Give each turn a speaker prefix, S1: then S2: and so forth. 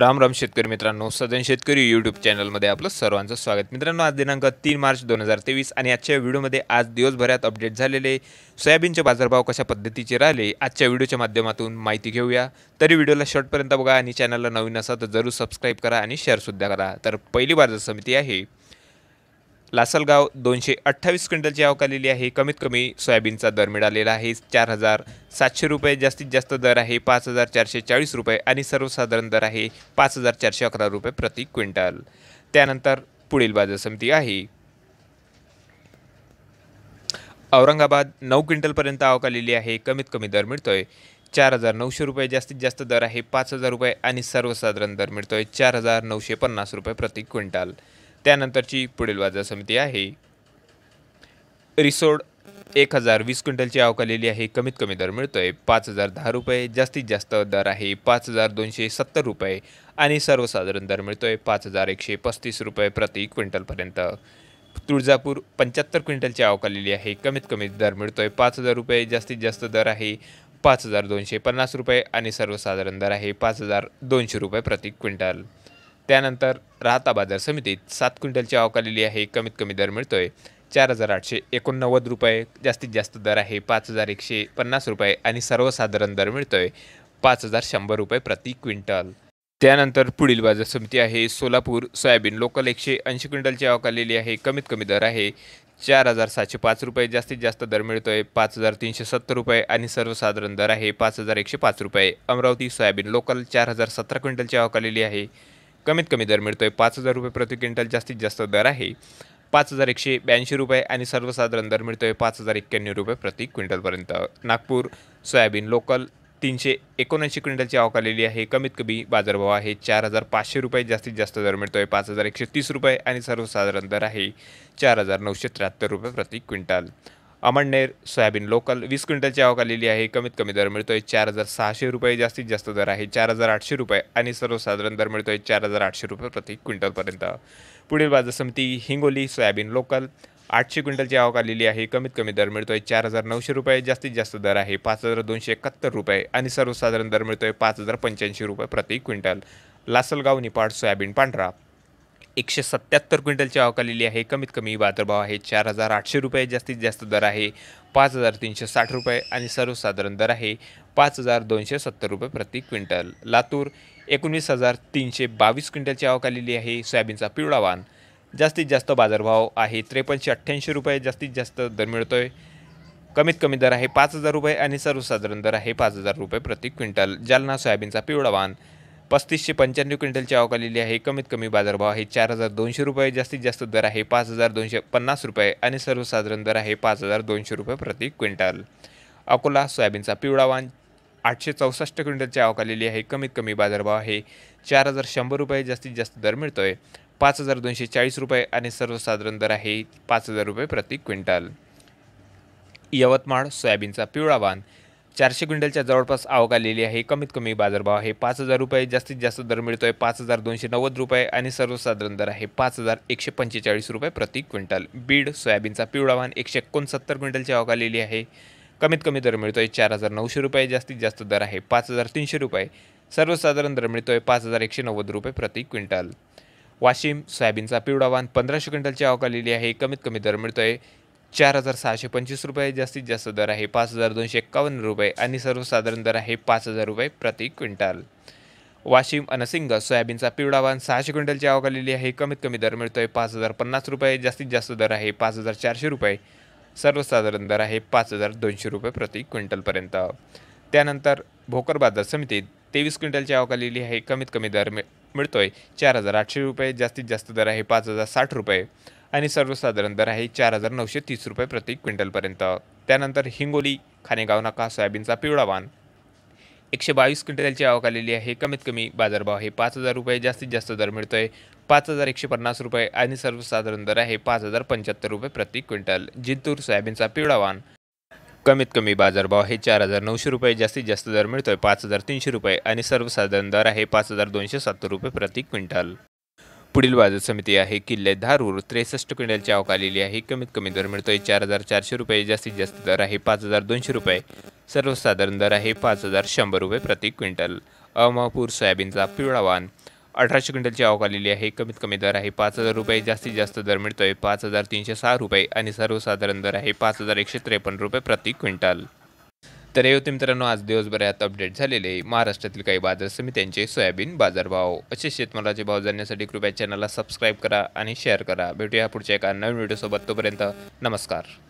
S1: राम राम शेतकरी मित्रांनो सदन शेतकरी यूट्यूब चॅनलमध्ये आपलं सर्वांचं स्वागत मित्रांनो आज दिनांक तीन मार्च दोन हजार तेवीस आणि आजच्या व्हिडिओमध्ये आज दिवसभरात अपडेट झालेले सोयाबीनचे बाजारभाव कशा पद्धतीचे राहिले आजच्या व्हिडिओच्या माध्यमातून माहिती घेऊया तरी व्हिडिओला शॉर्टपर्यंत बघा आणि चॅनलला नवीन असा तर जरूर सबस्क्राईब करा आणि शेअरसुद्धा करा तर पहिली बाजार समिती आहे लासलगाव दोनशे अठ्ठावीस क्विंटलची आलेली आहे कमीत कमी सोयाबीनचा दर मिळालेला आहे चार हजार सातशे रुपये जास्तीत जास्त दर आहे पाच हजार चारशे चाळीस रुपये आणि सर्वसाधारण दर आहे पाच हजार चारशे अकरा रुपये प्रति क्विंटल त्यानंतर पुढील बाजार समिती आहे औरंगाबाद नऊ क्विंटलपर्यंत आवकालेली आहे कमीत कमी दर मिळतोय चार हजार नऊशे रुपये जास्तीत जास्त दर आहे पाच हजार रुपये आणि सर्वसाधारण दर मिळतोय चार हजार नऊशे पन्नास रुपये प्रति क्विंटल त्यानंतरची पुढील बाजार समिती आहे रिसोड एक हजार वीस क्विंटलची आलेली आहे कमीत कमी दर मिळतो आहे पाच हजार दहा रुपये जास्तीत जास्त दर आहे पाच हजार दोनशे सत्तर रुपये आणि सर्वसाधारण दर मिळतो आहे पाच हजार एकशे पस्तीस रुपये प्रति क्विंटलपर्यंत तुळजापूर पंच्याहत्तर क्विंटलची आलेली आहे कमीत कमी दर मिळतो आहे पाच हजार रुपये जास्तीत जास्त दर आहे पाच हजार दोनशे पन्नास रुपये आणि सर्वसाधारण दर आहे पाच हजार दोनशे रुपये प्रति क्विंटल त्यानंतर राहता बाजार समितीत सात क्विंटलची आवकालेली आहे कमीत कमी दर मिळतो आहे चार हजार आठशे एकोणनव्वद रुपये जास्तीत जास्त दर आहे पाच हजार एकशे पन्नास रुपये आणि सर्वसाधारण दर मिळतो आहे पाच हजार शंभर रुपये प्रति क्विंटल त्यानंतर पुढील बाजार समिती आहे सोलापूर सोयाबीन लोकल एकशे ऐंशी क्विंटलची आवक आहे कमीत कमी दर आहे चार हजार सातशे पाच रुपये जास्तीत जास्त दर मिळतो आहे पाच हजार तीनशे सत्तर रुपये आणि सर्वसाधारण दर आहे पाच हजार एकशे पाच रुपये अमरावती सोयाबीन लोकल चार हजार सतरा क्विंटलची आवक आलेली आहे कमीत कमी दर मिळतो आहे पाच हजार रुपये प्रति क्विंटल जास्तीत जास्त दर आहे पाच हजार एकशे ब्याऐंशी रुपये आणि सर्वसाधारण दर मिळतो आहे पाच हजार एक्क्याण्णव रुपये प्रति क्विंटलपर्यंत नागपूर सोयाबीन लोकल तीनशे एकोणऐंशी क्विंटलची आवक आलेली आहे कमीत कमी बाजारभाव आहे चार हजार पाचशे रुपये जास्तीत जास्त दर मिळतो आहे पाच हजार एकशे तीस रुपये आणि सर्वसाधारण दर आहे चार हजार नऊशे त्र्याहत्तर रुपये प्रति क्विंटल अमळनेर सोयाबीन लोकल वीस क्विंटलची आवक आलेली आहे कमीत कमी दर मिळतोय आहे चार हजार सहाशे रुपये जास्तीत जास्त दर आहे चार हजार आठशे रुपये आणि सर्वसाधारण दर मिळतोय चार हजार आठशे रुपये प्रति क्विंटलपर्यंत पुढील बाजार समिती हिंगोली सोयाबीन लोकल आठशे क्विंटलची आवक आलेली आहे कमीत कमी दर मिळतोय आहे चार हजार नऊशे रुपये जास्तीत जास्त दर आहे पाच हजार दोनशे एकाहत्तर रुपये आणि सर्वसाधारण दर मिळतो आहे पाच हजार पंच्याऐंशी रुपये प्रति क्विंटल लासलगाव निपाड सोयाबीन पांढरा एकशे सत्याहत्तर क्विंटलची आवक आलेली आहे कमीत कमी बाजारभाव आहे चार हजार आठशे रुपये जास्तीत जास्त दर आहे पाच हजार तीनशे साठ रुपये आणि सर्वसाधारण दर आहे पाच हजार दोनशे सत्तर रुपये प्रति क्विंटल लातूर एकोणीस हजार तीनशे बावीस क्विंटलची आवक आलेली आहे सोयाबीनचा पिवळावान जास्तीत जास्त बाजारभाव आहे त्रेपन्नशे अठ्ठ्याऐंशी रुपये जास्तीत जास्त दर मिळतोय कमीत कमी दर आहे पाच हजार रुपये आणि सर्वसाधारण दर आहे पाच हजार रुपये प्रति क्विंटल जालना सोयाबीनचा पिवळावान पस्तीसशे पंच्याण्णव क्विंटलची आवक आलेली आहे कमीत कमी बाजारभाव आहे चार हजार दोनशे रुपये जास्तीत जास्त दर आहे पाच हजार दोनशे पन्नास रुपये आणि सर्वसाधारण दर आहे पाच हजार दोनशे रुपये प्रति क्विंटल अकोला सोयाबीनचा पिवळा वाण आठशे चौसष्ट क्विंटलची आवक आलेली आहे कमीत कमी बाजारभाव आहे चार हजार शंभर रुपये जास्तीत जास्त दर मिळतो आहे पाच हजार दोनशे चाळीस रुपये आणि सर्वसाधारण दर आहे पाच हजार रुपये प्रति क्विंटल यवतमाळ सोयाबीनचा पिवळा वाण चारशे क्विंटलच्या जवळपास आवक आलेली आहे कमीत कमी बाजारभाव आहे पाच हजार रुपये जास्तीत जास्त दर मिळतो आहे पाच हजार दोनशे नव्वद रुपये आणि सर्वसाधारण दर आहे पाच हजार एकशे पंचेचाळीस रुपये प्रति क्विंटल बीड सोयाबीनचा पिवळा वाहन एकशे एकोणसत्तर क्विंटलची आवक आलेली आहे कमीत कमी दर मिळतोय चार हजार नऊशे रुपये जास्तीत जास्त दर आहे पाच हजार तीनशे रुपये सर्वसाधारण दर मिळतो आहे पाच हजार एकशे नव्वद रुपये प्रति क्विंटल वाशिम सोयाबीनचा पिवळा वाहन पंधराशे क्विंटलची आवक आलेली आहे कमीत कमी दर मिळतो आहे चार हजार सहाशे पंचवीस रुपये जास्तीत जास्त दर आहे पाच हजार दोनशे एक्कावन्न रुपये आणि सर्वसाधारण दर आहे पाच हजार रुपये प्रति क्विंटल वाशिम अनसिंग सोयाबीनचा पिवळा वाहन सहाशे क्विंटलची आवक आलेली आहे कमीत कमी दर मिळतो आहे पाच हजार पन्नास रुपये जास्तीत जास्त दर आहे पाच हजार चारशे रुपये सर्वसाधारण दर आहे पाच हजार दोनशे रुपये प्रति क्विंटलपर्यंत त्यानंतर भोकर बाजार समितीत तेवीस क्विंटलची आवक आलेली आहे कमीत कमी दर मिळतोय मिळतो चार हजार आठशे रुपये जास्तीत जास्त दर आहे पाच हजार साठ रुपये आणि सर्वसाधारण दर आहे चार हजार नऊशे तीस रुपये प्रति क्विंटलपर्यंत त्यानंतर हिंगोली खानेगाव नाका सोयाबीनचा पिवळा वाण एकशे बावीस क्विंटलची आवक आलेली आहे कमीत कमी बाजारभाव हे पाच हजार रुपये जास्तीत जास्त दर मिळतो आहे पाच हजार एकशे पन्नास रुपये आणि सर्वसाधारण दर आहे पाच हजार पंच्याहत्तर रुपये प्रति क्विंटल जिंतूर सोयाबीनचा पिवळा वाण कमीत कमी बाजारभाव हे चार हजार नऊशे रुपये जास्तीत जास्त दर मिळतो आहे पाच हजार तीनशे रुपये आणि सर्वसाधारण दर आहे पाच हजार दोनशे सत्तर रुपये प्रति क्विंटल पुढील बाजू समिती आहे किल्ले धारूर त्रेसष्ट क्विंटलची आवक आलेली आहे कमीत कमी दर मिळतोय चार हजार चारशे रुपये जास्तीत जास्त दर आहे पाच हजार दोनशे रुपये सर्वसाधारण दर आहे पाच हजार शंभर रुपये प्रति क्विंटल अमापूर सोयाबीनचा पिवळावान अठराशे क्विंटलची आवक आलेली आहे कमीत कमी दर आहे पाच हजार रुपये जास्तीत जास्त दर मिळतोय पाच हजार तीनशे सहा रुपये आणि सर्वसाधारण दर आहे पाच हजार एकशे त्रेपन्न रुपये प्रति क्विंटल तर तुम्ही मित्रांनो आज दिवसभरात अपडेट झालेले महाराष्ट्रातील काही बाजार समित्यांचे सोयाबीन बाजारभाव असे शेतमालाचे भाव जाणण्यासाठी कृपया चॅनलला सबस्क्राईब करा आणि शेअर करा भेटूया पुढच्या एका नवीन व्हिडिओसोबत तोपर्यंत नमस्कार